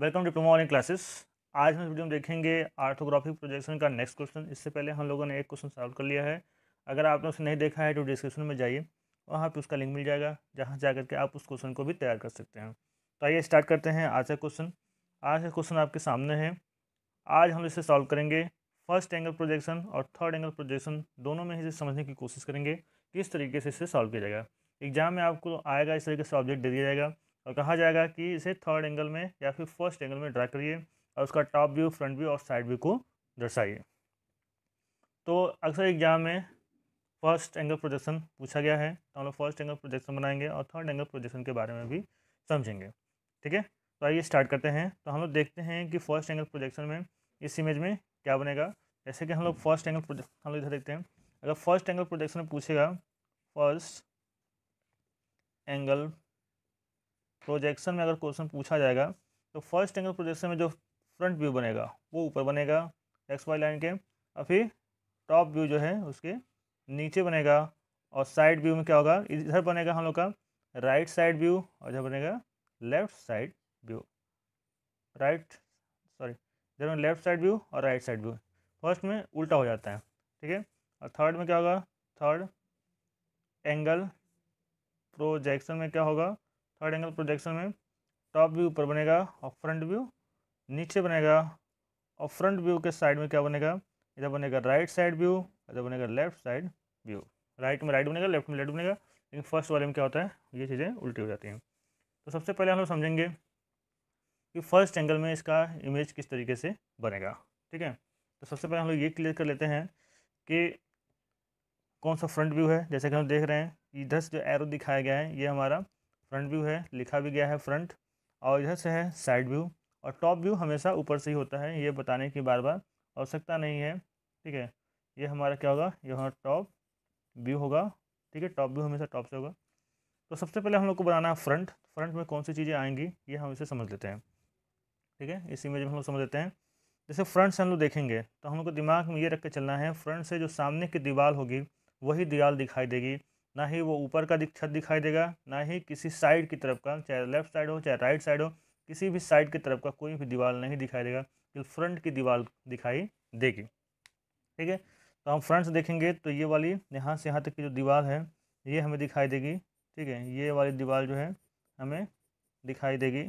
welcome diploma online classes आज हम इस वीडियो में देखेंगे आर्थोग्राफिक प्रोजेक्शन का नेक्स्ट क्वेश्चन इससे पहले हम लोगों ने एक क्वेश्चन सॉल्व कर लिया है अगर आपने उसे नहीं देखा है तो डिस्क्रिप्शन में जाइए वहाँ पे उसका लिंक मिल जाएगा जहाँ जा करके आप उस क्वेश्चन को भी तैयार कर सकते हैं तो आइए स्टार्ट करते हैं आज का क्वेश्चन आज का क्वेश्चन आपके सामने है आज हम इसे सॉल्व करेंगे फर्स्ट एंगल प्रोजेक्शन और थर्ड एंगल प्रोजेक्शन दोनों में इसे समझने की कोशिश करेंगे किस तरीके से इसे सॉल्व किया जाएगा एग्जाम में आपको आएगा इस तरीके से ऑब्जेक्ट दे दिया जाएगा और कहा जाएगा कि इसे थर्ड एंगल में या फिर फर्स्ट एंगल में ड्रा करिए और उसका टॉप व्यू फ्रंट व्यू और साइड व्यू को दर्शाइए तो अक्सर एग्जाम में फर्स्ट एंगल प्रोजेक्शन पूछा गया है तो हम लोग फर्स्ट एंगल प्रोजेक्शन बनाएंगे और थर्ड एंगल प्रोजेक्शन के बारे में भी समझेंगे ठीक है तो आइए स्टार्ट करते हैं तो हम लोग देखते हैं कि फर्स्ट एंगल प्रोजेक्शन में इस इमेज में क्या बनेगा जैसे कि हम लोग फर्स्ट एंगल प्रोजेक्ट हम लोग इधर देखते हैं अगर फर्स्ट एंगल प्रोजेक्शन पूछेगा फर्स्ट एंगल प्रोजेक्शन में अगर क्वेश्चन पूछा जाएगा तो फर्स्ट एंगल प्रोजेक्शन में जो फ्रंट व्यू बनेगा वो ऊपर बनेगा एक्स वाई लाइन के और फिर टॉप व्यू जो है उसके नीचे बनेगा और साइड व्यू में क्या होगा इधर बनेगा हम लोग का राइट साइड व्यू और इधर बनेगा left side view right sorry इधर में लेफ्ट साइड व्यू और राइट साइड व्यू फर्स्ट में उल्टा हो जाता है ठीक है और थर्ड में क्या होगा थर्ड एंगल प्रोजेक्शन में क्या होगा थर्ड एंगल प्रोजेक्शन में टॉप व्यू ऊपर बनेगा और फ्रंट व्यू नीचे बनेगा और फ्रंट व्यू के साइड में क्या बनेगा इधर बनेगा राइट साइड व्यू इधर बनेगा लेफ्ट साइड व्यू राइट में राइट बनेगा लेफ्ट में लेफ्ट बनेगा लेकिन फर्स्ट वाले में क्या होता है ये चीज़ें उल्टी हो जाती हैं तो सबसे पहले हम लोग समझेंगे कि फर्स्ट एंगल में इसका इमेज किस तरीके से बनेगा ठीक है तो सबसे पहले हम लोग ये क्लियर कर लेते हैं कि कौन सा फ्रंट व्यू है जैसे कि हम देख रहे हैं इधर से जो एरो दिखाया गया है ये हमारा फ्रंट व्यू है लिखा भी गया है फ्रंट और इधर से है साइड व्यू और टॉप व्यू हमेशा ऊपर से ही होता है ये बताने की बार बार आवश्यकता नहीं है ठीक है ये हमारा क्या होगा ये हमारा टॉप व्यू होगा ठीक है टॉप व्यू हमेशा टॉप से होगा तो सबसे पहले हम लोग को बनाना है फ्रंट फ्रंट में कौन सी चीज़ें आएंगी ये हम इसे समझ लेते हैं ठीक है इसी में जब हम लोग समझ लेते हैं जैसे फ्रंट से हम लोग देखेंगे तो हम लोग को दिमाग में ये रख के चलना है फ्रंट से जो सामने की दीवार होगी वही दीवार दिखाई देगी ना ही वो ऊपर का छत दिखाई देगा ना ही किसी साइड की तरफ का चाहे लेफ्ट साइड हो चाहे राइट साइड हो किसी भी साइड की तरफ का कोई भी दीवार नहीं दिखाई देगा कि फ्रंट की दीवार दिखाई देगी ठीक है तो हम फ्रंट से देखेंगे तो ये वाली यहाँ से यहाँ तक की जो दीवार है ये हमें दिखाई देगी ठीक है ये वाली दीवार जो है हमें दिखाई देगी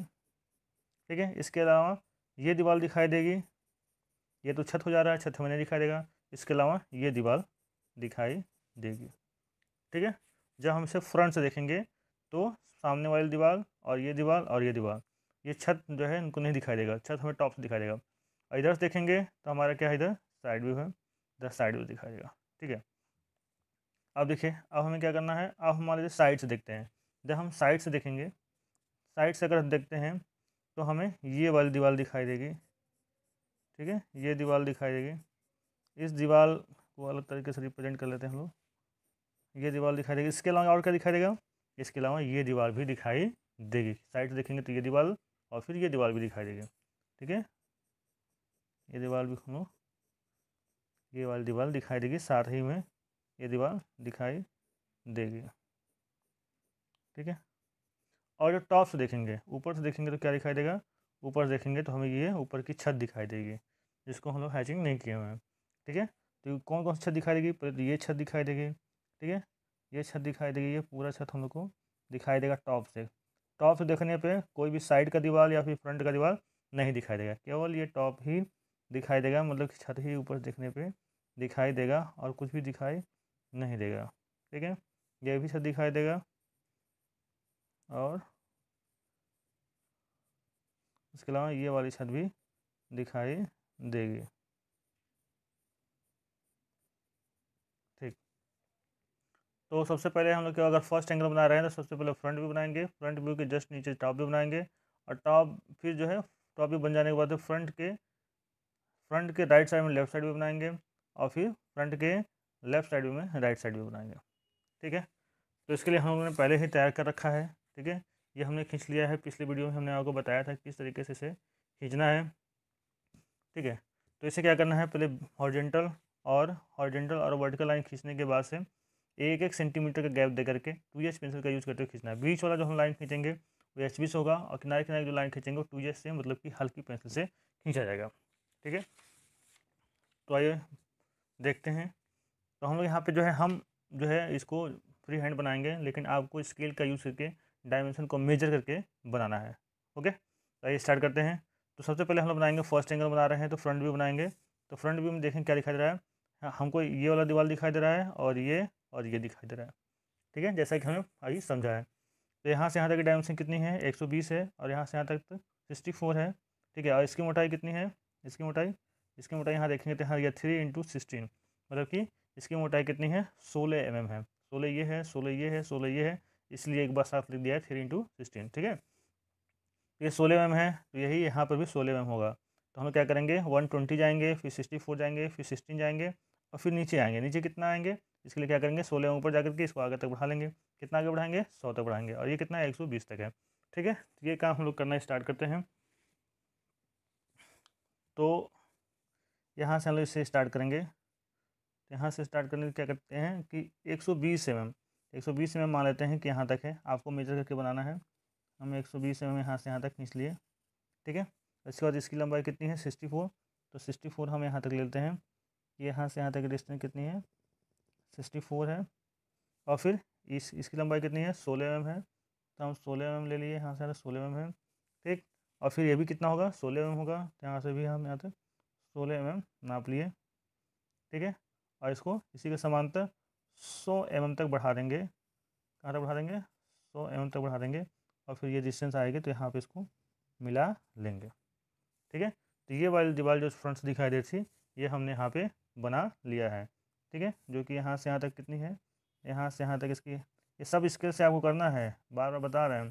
ठीक है इसके अलावा ये दीवार दिखाई देगी ये तो छत हो जा रहा है छत हमें नहीं दिखाई देगा इसके अलावा ये दीवार दिखाई देगी ठीक है जब हम इसे फ्रंट से देखेंगे तो सामने वाली दीवार और ये दीवार और ये दीवार ये छत जो है इनको नहीं दिखाई देगा छत हमें टॉप से दिखाई देगा और इधर से देखेंगे तो हमारा क्या है इधर साइड व्यू है इधर साइड व्यू दिखाई देगा ठीक है अब देखिए अब हमें क्या करना है अब हमारे जो साइड से देखते हैं जब हम साइड से देखेंगे साइड से अगर हम देखते हैं तो हमें ये वाली दीवार दिखाई देगी ठीक है ये दीवार दिखाई देगी इस दीवार को अलग तरीके से रिप्रेजेंट कर लेते हैं हम लोग ये दीवार दिखाई देगी इसके अलावा और क्या दिखाई देगा इसके अलावा ये दीवार भी दिखाई देगी साइड देखेंगे तो ये दीवार और फिर ये दीवार भी दिखाई देगी ठीक है ये दीवार भी हम ये वाली दीवार दिखाई देगी साथ ही में ये दीवार दिखाई देगी ठीक है और जो टॉप से देखेंगे ऊपर से देखेंगे तो क्या दिखाई देगा ऊपर से देखेंगे तो हमें ये ऊपर की छत दिखाई देगी जिसको हम लोग हैचिंग नहीं किए हुए हैं ठीक है तो कौन कौन सी छत दिखाई देगी ये छत दिखाई देगी ठीक है ये छत दिखाई देगी ये पूरा छत हम लोग को दिखाई देगा टॉप से टॉप से देखने पे कोई भी साइड का दीवार या फिर फ्रंट का दीवार नहीं दिखाई देगा केवल ये टॉप ही दिखाई देगा मतलब छत ही ऊपर देखने पे दिखाई देगा और कुछ भी दिखाई नहीं देगा ठीक है ये भी छत दिखाई देगा और इसके अलावा ये वाली छत भी दिखाई देगी तो सबसे पहले हम लोग के अगर फर्स्ट एंगल बना रहे हैं तो सबसे पहले फ्रंट व्यू बनाएंगे फ्रंट व्यू के जस्ट नीचे टॉप व्यू बनाएंगे और टॉप फिर जो है टॉप व्यू बन जाने के बाद फ्रंट के फ्रंट के राइट साइड में लेफ्ट साइड भी बनाएंगे और फिर फ्रंट के लेफ्ट साइड व्यू में राइट साइड भी बनाएंगे ठीक है तो इसके लिए हम लोगों ने पहले ही तैयार कर रखा है ठीक है ये हमने खींच लिया है पिछले वीडियो में हमने आपको बताया था किस तरीके से इसे खींचना है ठीक है तो इसे क्या करना है पहले हॉर्जेंटल और हॉर्जेंटल और वर्टिकल लाइन खींचने के बाद से एक एक सेंटीमीटर का गैप दे करके टू एच पेंसिल का यूज़ करते हुए खींचना है बीच वाला जो हम लाइन खींचेंगे वो एच बीस होगा और किनारे किनारे जो लाइन खींचेंगे वो टू एच से मतलब कि हल्की पेंसिल से खींचा जाएगा ठीक है तो आइए देखते हैं तो हम लोग यहाँ पर जो है हम जो है इसको फ्री हैंड बनाएंगे लेकिन आपको स्केल का यूज़ करके डायमेंशन को मेजर करके बनाना है ओके तो आइए स्टार्ट करते हैं तो सबसे पहले हम लोग बनाएंगे फर्स्ट एंगल बना रहे हैं तो फ्रंट व्यू बनाएंगे तो फ्रंट व्यू में देखें क्या दिखाई दे रहा है हमको ये वाला दीवार दिखाई दे रहा है और ये और ये दिखाई दे रहा है ठीक है जैसा कि हमें अभी समझा है तो यहाँ से यहाँ तक डायमेंशन कितनी है एक सौ बीस है और यहाँ से यहाँ तक सिक्सटी तो फोर है ठीक है और इसकी मोटाई कितनी है इसकी मोटाई इसकी मोटाई यहाँ देखेंगे तो यहाँ यह थ्री इंटू सिक्सटीन मतलब कि इसकी मोटाई कितनी है सोलह एम mm है सोलह ये है सोलह ये है सोलह ये है इसलिए एक बार साथ लिख दिया है थ्री इंटू सिक्सटीन ठीक है तो ये सोलह एम mm है तो यही यहाँ पर भी सोलह एम mm होगा तो हम क्या करेंगे वन ट्वेंटी जाएंगे फिर सिक्सटी फोर जाएंगे फिर सिक्सटीन जाएंगे और फिर नीचे आएंगे नीचे कितना आएंगे इसके लिए क्या करेंगे सोलह ऊपर जाकर के इसको आगे तक बढ़ा लेंगे कितना आगे बढ़ाएंगे सौ तक बढ़ाएंगे और ये कितना है एक सौ बीस तक है ठीक है ये काम हम लोग करना स्टार्ट करते हैं तो यहाँ से हम लोग इसे स्टार्ट करेंगे यहाँ से स्टार्ट करने क्या करते हैं कि एक सौ बीस एम एम एक सौ बीस एम मान लेते हैं कि यहाँ तक है आपको मेजर करके बनाना है हम एक सौ बीस एम एम यहाँ से यहाँ तक खींच लिए ठीक है इसके बाद इसकी लंबाई कितनी है सिक्सटी फोर तो सिक्सटी फोर हम यहाँ तक लेते हैं यहाँ से यहाँ तक डिस्टेंस कितनी है सिक्सटी फोर है और फिर इस इसकी लंबाई कितनी है सोलह एम है तो हम सोलह एम ले लिए यहाँ से सोलह एम है ठीक और फिर ये भी कितना होगा सोलह एम होगा तो यहाँ से भी हम यहाँ तक सोलह एम नाप लिए ठीक है और इसको इसी के समानतर सौ एम तक बढ़ा देंगे कहाँ तक बढ़ा देंगे सौ एम तक बढ़ा देंगे और फिर ये डिस्टेंस आएगी तो यहाँ पर इसको मिला लेंगे ठीक है तो ये वाली दीवार जो फ्रंट्स दिखाई दे रही थी ये हमने यहाँ पे बना लिया है ठीक है जो कि यहाँ से यहाँ तक कितनी है यहाँ से यहाँ तक इसकी ये सब स्केल से आपको करना है बार बार बता रहे हैं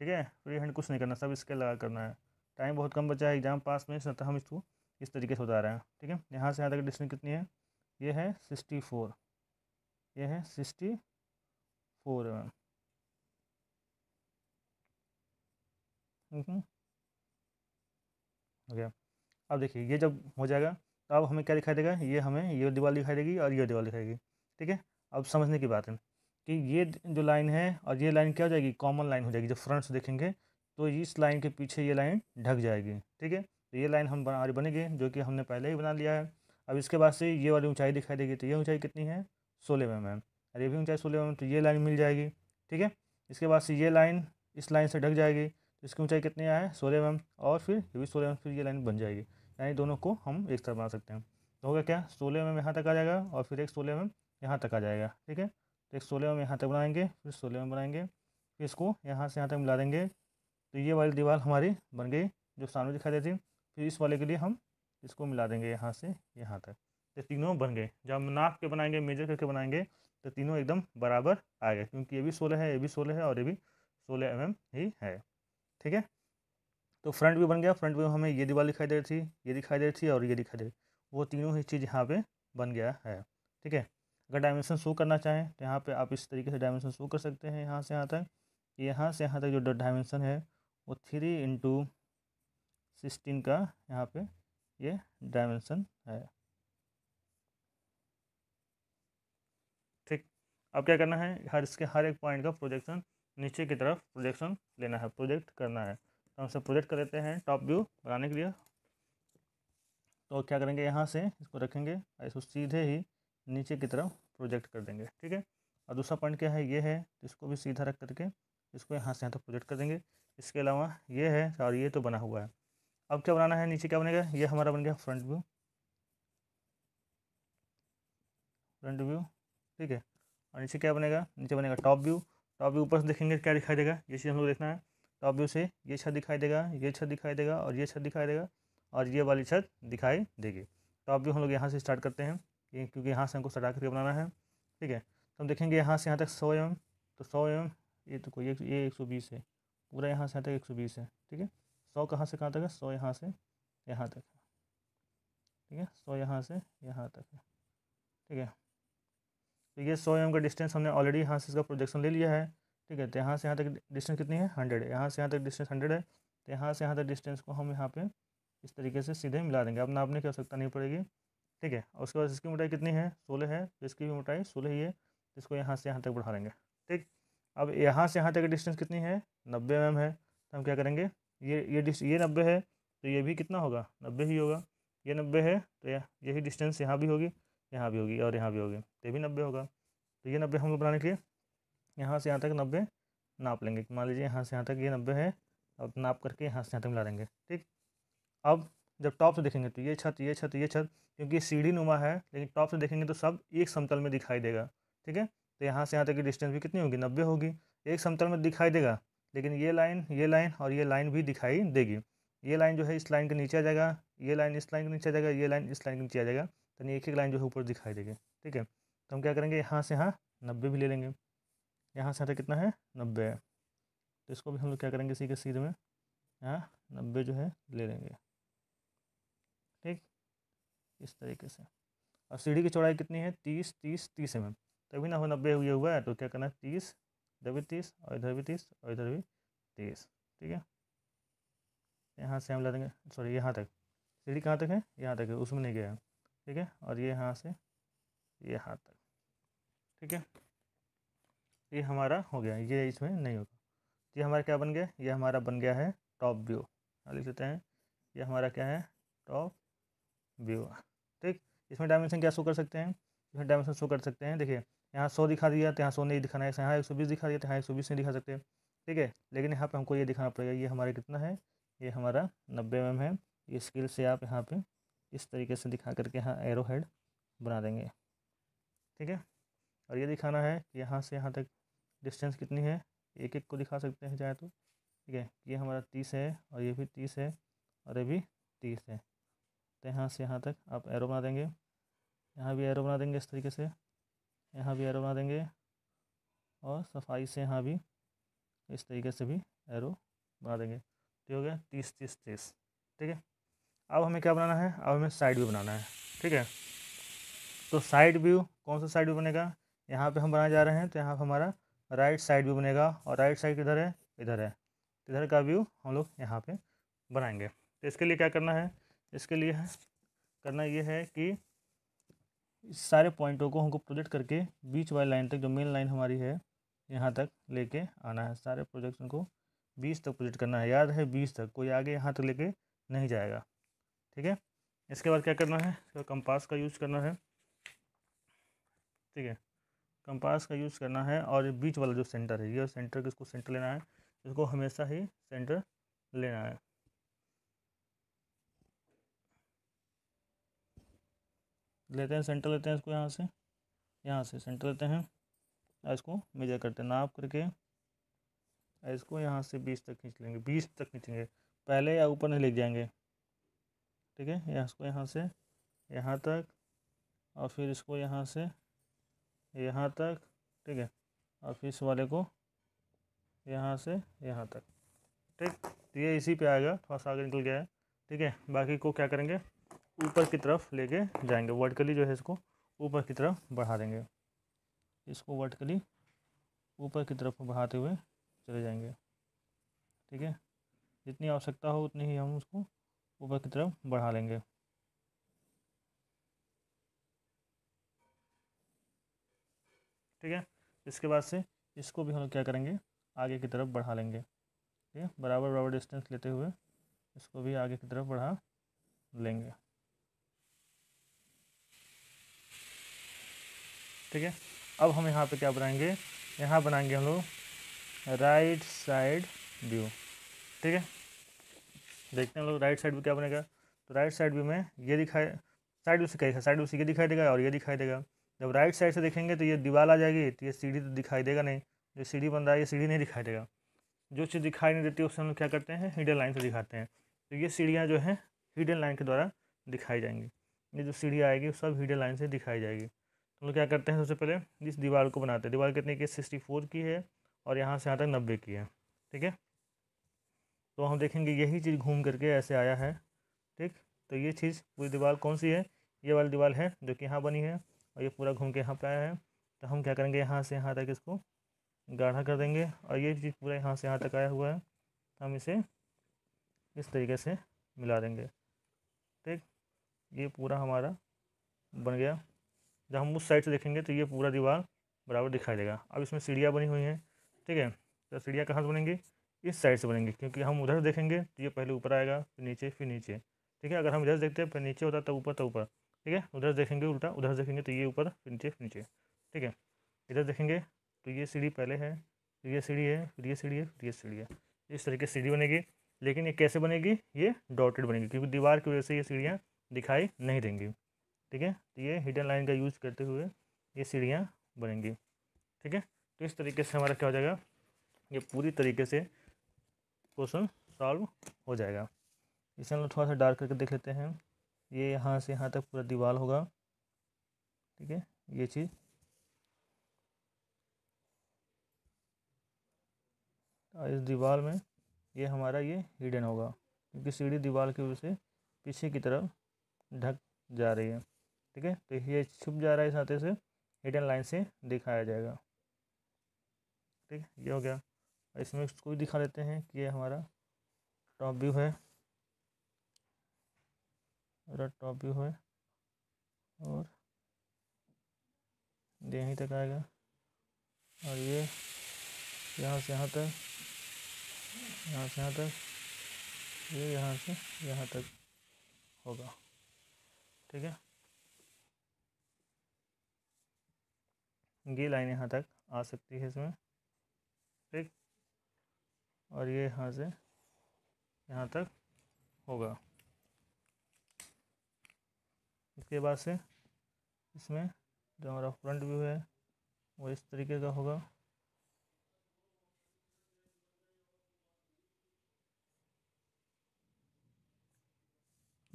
ठीक है फ्री तो हैंड कुछ नहीं करना सब स्केल लगा करना है टाइम बहुत कम बचा है एग्जाम पास में तो हम इसको इस तरीके से बता रहे हैं ठीक है यहाँ से यहाँ तक डिस्टेंस कितनी है ये है सिक्सटी फोर ये है सिक्सटी फोर ओके अब देखिए ये जब हो जाएगा अब हमें क्या दिखाई देगा ये हमें ये दीवार दिखाई देगी और ये दीवार दिखाई देगी ठीक है अब समझने की बात है कि ये जो लाइन है और ये लाइन क्या हो जाएगी कॉमन लाइन हो जाएगी जब फ्रंट से देखेंगे तो इस लाइन के पीछे ये लाइन ढक जाएगी ठीक है तो ये लाइन हम बना बनेगी जो कि हमने पहले ही बना लिया है अब इसके बाद से ये वाली ऊंचाई दिखाई देगी तो ये ऊंचाई कितनी है सोलह एम एम और ये भी ऊंचाई सोलह एम mm तो ये लाइन मिल जाएगी ठीक है इसके बाद से ये लाइन इस लाइन से ढक जाएगी तो इसकी ऊंचाई कितनी आए सोलह एम mm और फिर ये भी सोलह एम mm, फिर ये लाइन बन जाएगी यानी दोनों को हम एक तरफ बना सकते हैं तो होगा क्या सोलह एम एम यहाँ तक आ जाएगा और फिर एक सोलह एम एम यहाँ तक आ जाएगा ठीक है तो एक सोलह एम यहाँ तक बनाएंगे फिर सोलह एम बनाएंगे फिर इसको यहाँ से यहाँ तक मिला देंगे तो ये वाली दीवार हमारी बन गई जो सामने दिखाई देती फिर इस वाले के लिए हम इसको मिला देंगे यहाँ से यहाँ तक तो तीनों बन गए जब हम नाप के बनाएंगे मेजर करके बनाएंगे तो तीनों एकदम बराबर आ गए क्योंकि ये भी सोलह है ये भी सोलह है और ये भी सोलह एम ही है ठीक है तो फ्रंट व्यू बन गया फ्रंट व्यू हमें ये दीवार दिखाई दे रही थी ये दिखाई दे रही थी और ये दिखाई दे रही वो तीनों ही चीज़ यहाँ पे बन गया है ठीक है अगर डायमेंशन शो करना चाहें तो यहाँ पे आप इस तरीके से डायमेंशन शो कर सकते हैं यहाँ से यहाँ तक यहाँ से यहाँ तक जो डायमेंशन है वो थ्री इंटू सिक्सटीन का यहाँ पे ये डायमेंशन है ठीक अब क्या करना है हर इसके हर एक पॉइंट का प्रोजेक्शन नीचे की तरफ प्रोजेक्शन लेना है प्रोजेक्ट करना है हम इसे प्रोजेक्ट कर लेते हैं टॉप व्यू बनाने के लिए तो क्या करेंगे यहाँ से इसको रखेंगे इसको सीधे ही नीचे की तरफ प्रोजेक्ट कर देंगे ठीक है और दूसरा पॉइंट क्या है ये है इसको भी सीधा रख करके इसको यहाँ से यहाँ तक तो प्रोजेक्ट कर देंगे इसके अलावा ये है और ये तो बना हुआ है अब क्या बनाना है नीचे क्या बनेगा ये हमारा बन गया फ्रंट व्यू फ्रंट व्यू ठीक है और नीचे क्या बनेगा नीचे बनेगा टॉप व्यू टॉप व्यू ऊपर से देखेंगे क्या दिखाई देगा ये चीज़ हम लोग देखना है तो आप उसे ये छत दिखाई देगा ये छत दिखाई देगा और ये छत दिखाई देगा और ये वाली छत दिखाई देगी तो आप भी हम लोग यहाँ से स्टार्ट करते हैं क्योंकि यहाँ से हमको सटा करके बनाना है ठीक है तो हम देखेंगे यहाँ से यहाँ तक सौ एम तो सौ एम ये तो कोई ये एक सौ बीस है पूरा यहाँ से यहाँ तक एक सौ बीस है ठीक है सौ कहाँ से कहाँ तक है सौ यहाँ से यहाँ तक है ठीक है सौ यहाँ से यहाँ तक है ठीक है तो ये सौ एम का डिस्टेंस हमने ऑलरेडी यहाँ से इसका प्रोजेक्शन ले लिया है ठीक है तो यहाँ से यहाँ तक डिस्टेंस कितनी है हंड्रेड है यहाँ से यहाँ तक डिस्टेंस हंड्रेड है तो यहाँ से यहाँ तक डिस्टेंस को हम यहाँ पे इस तरीके से सीधे मिला देंगे अब नापने की आवश्यकता नहीं पड़ेगी ठीक है और उसके बाद इसकी मोटाई कितनी है सोलह है तो इसकी भी मोटाई सोलह ही है तो इसको यहाँ से यहाँ तक बढ़ा देंगे ठीक अब यहाँ से यहाँ तक डिस्टेंस कितनी है नब्बे एम mm है तो हम क्या करेंगे ये ये डिस्ट ये नब्बे है तो ये भी कितना होगा नब्बे ही होगा ये नब्बे है तो यही डिस्टेंस यहाँ भी होगी यहाँ भी होगी और यहाँ भी होगी तो ये भी नब्बे होगा तो ये नब्बे हम लोग बनाने के लिए यहाँ से यहाँ तक नब्बे नाप लेंगे मान लीजिए यहाँ से यहाँ तक ये नब्बे है अब नाप करके यहाँ से यहाँ तक मिला देंगे ठीक अब जब टॉप से देखेंगे तो ये छत ये छत ये छत क्योंकि सीढ़ी नुमा है लेकिन टॉप से देखेंगे तो सब एक समतल में दिखाई देगा ठीक है तो यहाँ से यहाँ तक की डिस्टेंस भी कितनी होगी नब्बे होगी एक समतल में दिखाई देगा लेकिन ये लाइन ये लाइन और ये लाइन भी दिखाई देगी ये लाइन जो है इस लाइन के नीचे आ जाएगा ये लाइन इस लाइन के नीचे आ जाएगा ये लाइन इस लाइन के नीचे आ जाएगा तो यानी एक एक लाइन जो है ऊपर दिखाई देगी ठीक है तो हम क्या करेंगे यहाँ से यहाँ नब्बे भी ले लेंगे यहाँ से आता कितना है नब्बे तो इसको भी हम लोग क्या करेंगे इसी के सीधे में यहाँ नब्बे जो है ले लेंगे ठीक इस तरीके से और सीढ़ी की चौड़ाई कितनी है तीस तीस तीस एम तभी ना हो नब्बे हुए हुआ है तो क्या करना है तीस इधर भी तीस और इधर भी तीस और इधर भी तीस ठीक है यहाँ से हम ला देंगे सॉरी यहाँ तक सीढ़ी कहाँ तक है यहाँ तक है उसमें नहीं गया ठीक है और ये यहाँ से ये यहाँ तक ठीक है ये हमारा हो गया ये इसमें नहीं होगा ये हमारा क्या बन गया ये हमारा बन गया है टॉप व्यू लिख देते हैं ये हमारा क्या है टॉप व्यू ठीक इसमें डायमेंशन क्या शो कर सकते हैं इसमें डायमेंशन शो कर सकते हैं देखिए यहाँ सौ दिखा दिया तो यहाँ सौ नहीं दिखाना है यहाँ एक सौ बीस दिखा दिया तो यहाँ एक सौ बीस नहीं दिखा सकते ठीक है लेकिन यहाँ पर हमको ये दिखाना पड़ेगा ये हमारा कितना है ये हमारा नब्बे एम mm है ये स्किल से आप यहाँ पर इस तरीके से दिखा करके यहाँ एरो हेड बना देंगे ठीक है और ये दिखाना है कि यहाँ से यहाँ तक डिस्टेंस कितनी है एक एक को दिखा सकते हैं चाहे तो ठीक है ये हमारा तीस है और ये भी तीस है और ये भी तीस है तो यहाँ से यहाँ तक आप एरो बना देंगे यहाँ भी एरो बना देंगे इस तरीके से यहाँ भी एरो बना देंगे और सफाई से यहाँ भी इस तरीके से भी एरो बना देंगे तो हो गया तीस तीस तीस ठीक है अब हमें क्या बनाना है अब हमें साइड व्यू बनाना है ठीक है तो साइड व्यू कौन सा साइड व्यू बनेगा यहाँ पे हम बनाए जा रहे हैं तो यहाँ पर हमारा राइट साइड व्यू बनेगा और राइट साइड किधर है इधर है इधर का व्यू हम लोग यहाँ पे बनाएंगे तो इसके लिए क्या करना है इसके लिए है, करना ये है कि इस सारे पॉइंटों को हमको प्रोजेक्ट करके बीच वाली लाइन तक जो मेन लाइन हमारी है यहाँ तक लेके आना है सारे प्रोजेक्शन को बीस तक प्रोजेक्ट करना है याद है बीस तक कोई आगे यहाँ तक लेके नहीं जाएगा ठीक है इसके बाद क्या करना है कंपास का यूज़ करना है ठीक है कंपास का यूज़ करना है और बीच वाला जो सेंटर है ये सेंटर किसको सेंटर लेना है इसको हमेशा ही सेंटर लेना है लेते हैं सेंटर लेते हैं इसको यहाँ से यहाँ से सेंटर लेते हैं और इसको मेजर करते हैं नाप करके इसको यहाँ से बीस तक खींच लेंगे बीस तक खींचेंगे पहले या ऊपर नहीं ले जाएंगे ठीक है यहाँ इसको यहाँ से यहाँ तक और फिर इसको यहाँ से यहाँ तक ठीक है और फिर इस वाले को यहाँ से यहाँ तक ठीक तो ये इसी पे आएगा थोड़ा सा आगे निकल गया है ठीक है बाकी को क्या करेंगे ऊपर की तरफ लेके जाएंगे वर्टिकली जो है इसको ऊपर की तरफ बढ़ा देंगे इसको वर्टिकली ऊपर की तरफ बढ़ाते हुए चले जाएंगे ठीक है जितनी आवश्यकता हो उतनी ही हम उसको ऊपर की तरफ बढ़ा लेंगे ठीक है इसके बाद से इसको भी हम लोग क्या करेंगे आगे की तरफ बढ़ा लेंगे ठीक है बराबर बराबर डिस्टेंस लेते हुए इसको भी आगे की तरफ बढ़ा लेंगे ठीक है अब हम यहाँ पे क्या बनाएंगे यहाँ बनाएंगे हम लोग राइट साइड व्यू ठीक है देखते हैं हम लोग राइट साइड व्यू क्या बनेगा तो राइट साइड व्यू में ये दिखाई साइड व्यू से कहेगा साइड व्यू से ये दिखाई देगा और ये दिखाई देगा जब राइट साइड से देखेंगे तो ये दीवार आ जाएगी तो ये सीढ़ी तो दिखाई देगा नहीं जो सीढ़ी बन रहा है ये सीढ़ी नहीं दिखाई देगा जो चीज़ दिखाई नहीं देती उसे हम क्या करते हैं हिडन लाइन से दिखाते हैं तो ये सीढ़ियाँ जो हैं हिडन लाइन के द्वारा दिखाई जाएंगी ये जो सीढ़ी आएगी वो सब हिडन लाइन से दिखाई जाएगी तो हम लोग क्या करते हैं सबसे पहले इस दीवार को बनाते हैं दीवार कितनी की सिक्सटी फोर की है और यहाँ से यहाँ तक नब्बे की है ठीक है तो हम देखेंगे यही चीज़ घूम करके ऐसे आया है ठीक तो ये चीज़ पूरी दीवार कौन सी है ये वाली दीवार है जो कि यहाँ बनी है और ये पूरा घूम के यहाँ पे आया है तो हम क्या करेंगे यहाँ से यहाँ तक इसको गाढ़ा कर देंगे और ये चीज़ पूरा यहाँ से यहाँ तक आया हुआ है तो हम इसे इस तरीके से मिला देंगे ठीक ये पूरा हमारा बन गया जब हम उस साइड से देखेंगे तो ये पूरा दीवार बराबर दिखाई देगा अब इसमें सीढ़ियाँ बनी हुई हैं ठीक है तो सीढ़ियाँ कहाँ से बनेंगी इस साइड से बनेंगी क्योंकि हम उधर देखेंगे तो ये पहले ऊपर आएगा फिर नीचे फिर नीचे ठीक है अगर हम इधर देखते हैं फिर नीचे होता तो ऊपर तो ऊपर ठीक है उधर देखेंगे उल्टा उधर देखेंगे तो ये ऊपर नीचे नीचे ठीक है इधर देखेंगे तो ये सीढ़ी पहले है फिर ये सीढ़ी है फिर ये सीढ़ी है फिर ये सीढ़ी है इस तरीके से सीढ़ी बनेगी लेकिन ये कैसे बनेगी ये डॉटेड बनेगी क्योंकि दीवार की वजह से ये सीढ़ियाँ दिखाई नहीं देंगी ठीक है तो ये हिडन लाइन का यूज़ करते हुए ये सीढ़ियाँ बनेंगी ठीक है तो इस तरीके से हमारा क्या हो जाएगा ये पूरी तरीके से क्वेश्चन सॉल्व हो जाएगा इसे हम लोग थोड़ा सा डार्क करके देख लेते हैं ये यहाँ से यहाँ तक पूरा दीवार होगा ठीक है ये चीज़ इस दीवार में ये हमारा ये हिडन होगा क्योंकि सीढ़ी दीवार की वजह से पीछे की तरफ ढक जा रही है ठीक है तो ये छुप जा रहा है इस हाथे से हिडन लाइन से दिखाया जाएगा ठीक है ये हो गया इसमें कोई दिखा देते हैं कि ये हमारा टॉप व्यू है मेरा टॉप व्यू है और यहीं तक आएगा और ये यहाँ से यहाँ तक यहाँ से यहाँ तक ये यहाँ से यहाँ तक होगा ठीक है ये लाइन यहाँ तक आ सकती है इसमें ठीक और ये यहाँ से यहाँ तक होगा इसके बाद से इसमें जो हमारा फ्रंट व्यू है वो इस तरीके का होगा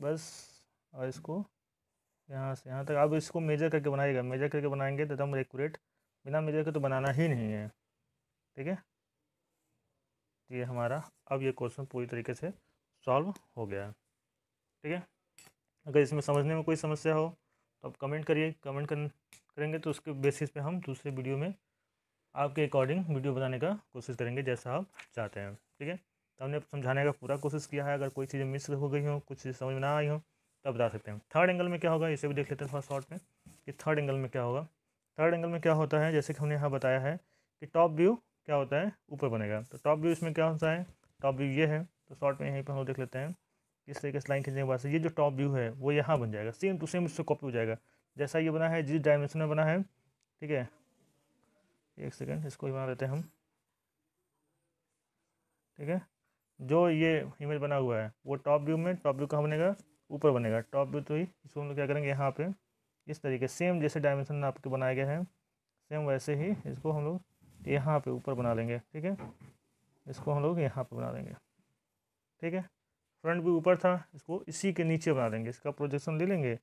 बस और इसको यहाँ से यहाँ तक आप इसको मेजर करके बनाइएगा मेजर करके बनाएंगे तो एकदम एकट बिना मेजर के तो बनाना ही नहीं है ठीक है तो ये हमारा अब ये क्वेश्चन पूरी तरीके से सॉल्व हो गया ठीक है अगर इसमें समझने में कोई समस्या हो तो आप कमेंट करिए कमेंट कर, करेंगे तो उसके बेसिस पे हम दूसरे वीडियो में आपके अकॉर्डिंग वीडियो बनाने का कोशिश करेंगे जैसा आप चाहते हैं ठीक है तो हमने समझाने का पूरा कोशिश किया है अगर कोई चीज़ें मिस हो गई हो कुछ चीज़ समझ में ना आई हो तो आप बता सकते हैं थर्ड एंगल में क्या होगा इसे भी देख लेते हैं थोड़ा शॉर्ट में कि थर्ड एंगल में क्या होगा थर्ड एंगल में क्या होता है जैसे कि हमने यहाँ बताया है कि टॉप व्यू क्या होता है ऊपर बनेगा तो टॉप व्यू इसमें क्या होता है टॉप व्यू ये है तो शॉर्ट में यहीं पर हम देख लेते हैं इस तरीके से लाइन खींचने के बाद से ये जो टॉप व्यू है वो यहाँ बन जाएगा सेम टू सेम इससे कॉपी हो जाएगा जैसा ये बना है जिस डायमेंशन में बना है ठीक है एक सेकेंड इसको ही बना लेते हैं हम ठीक है जो ये इमेज बना हुआ है वो टॉप व्यू में टॉप व्यू कहाँ बनेगा ऊपर बनेगा टॉप व्यू तो ही इसको हम लोग क्या करेंगे यहाँ पे इस तरीके सेम जैसे डायमेंशन आपके बनाया गया है सेम वैसे ही इसको हम लोग यहाँ पे ऊपर बना लेंगे ठीक है इसको हम लोग यहाँ पे बना लेंगे ठीक है फ्रंट भी ऊपर था इसको इसी के नीचे बना देंगे इसका प्रोजेक्शन ले लेंगे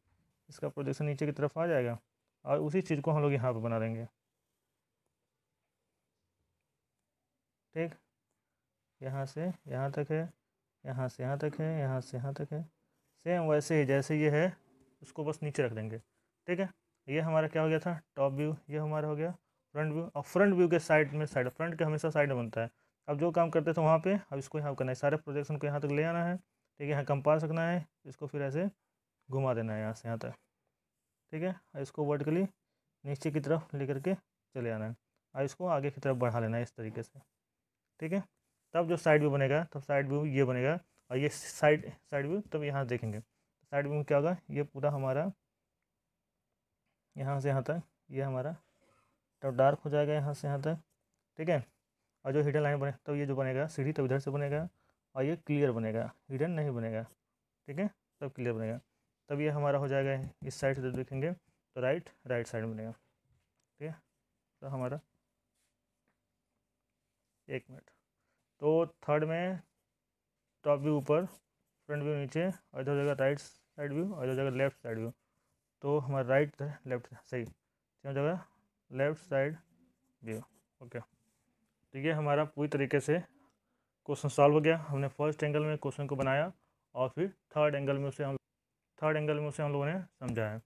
इसका प्रोजेक्शन नीचे की तरफ आ जाएगा और उसी चीज़ को हम लोग यहाँ पर बना देंगे ठीक यहाँ से यहाँ तक है यहाँ से यहाँ तक है यहाँ से यहाँ तक है सेम वैसे ही जैसे ये है उसको बस नीचे रख देंगे ठीक है ये हमारा क्या हो गया था टॉप व्यू ये हमारा हो गया फ्रंट व्यू और फ्रंट व्यू के साइड में साइड फ्रंट के हमेशा साइड में बनता है अब जो काम करते थे वहाँ पे अब इसको यहाँ करना है सारे प्रोजेक्शन को यहाँ तक ले आना है ठीक है यहाँ कंपास रखना है इसको फिर ऐसे घुमा देना है यहाँ से यहाँ तक ठीक है इसको वर्टिकली नीचे की तरफ ले करके चले आना है और इसको आगे की तरफ बढ़ा लेना है इस तरीके से ठीक है तब जो साइड व्यू बनेगा तब साइड व्यू ये बनेगा और ये साइड साइड व्यू तब यहाँ देखेंगे साइड व्यू में क्या होगा ये पूरा हमारा यहाँ से यहाँ तक ये हमारा तब डार्क हो जाएगा यहाँ से यहाँ तक ठीक है और जो हिडन लाइन बने तब तो ये जो बनेगा सीढ़ी तब इधर से बनेगा और ये क्लियर बनेगा हिडन नहीं बनेगा ठीक है तब क्लियर बनेगा तब ये हमारा हो जाएगा इस साइड से देखेंगे तो राइट राइट साइड बनेगा ठीक है तो हमारा एक मिनट तो थर्ड में टॉप व्यू ऊपर फ्रंट व्यू नीचे और इधर जगह राइट साइड व्यू और इधर जगह लेफ्ट साइड व्यू तो हमारा राइट लेफ्ट सही जगह लेफ्ट साइड व्यू ओके तो ये हमारा पूरी तरीके से क्वेश्चन सॉल्व हो गया हमने फर्स्ट एंगल में क्वेश्चन को बनाया और फिर थर्ड एंगल में उसे हम थर्ड एंगल में उसे हम लोगों ने समझाया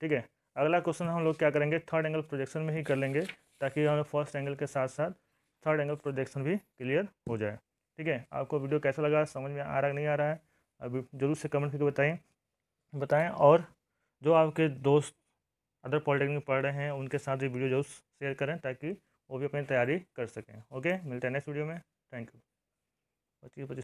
ठीक है अगला क्वेश्चन हम लोग क्या करेंगे थर्ड एंगल प्रोजेक्शन में ही कर लेंगे ताकि हमें फर्स्ट एंगल के साथ साथ थर्ड एंगल प्रोजेक्शन भी क्लियर हो जाए ठीक है आपको वीडियो कैसा लगा समझ में आ रहा नहीं आ रहा है अभी जरूर से कमेंट करके बताएं बताएं और जो आपके दोस्त अदर पॉलिटेक्निक पढ़ रहे हैं उनके साथ ये वीडियो जरूर शेयर करें ताकि वो भी अपनी तैयारी कर सकें ओके मिलते हैं नेक्स्ट वीडियो में थैंक यू पच्चीस पच्चीस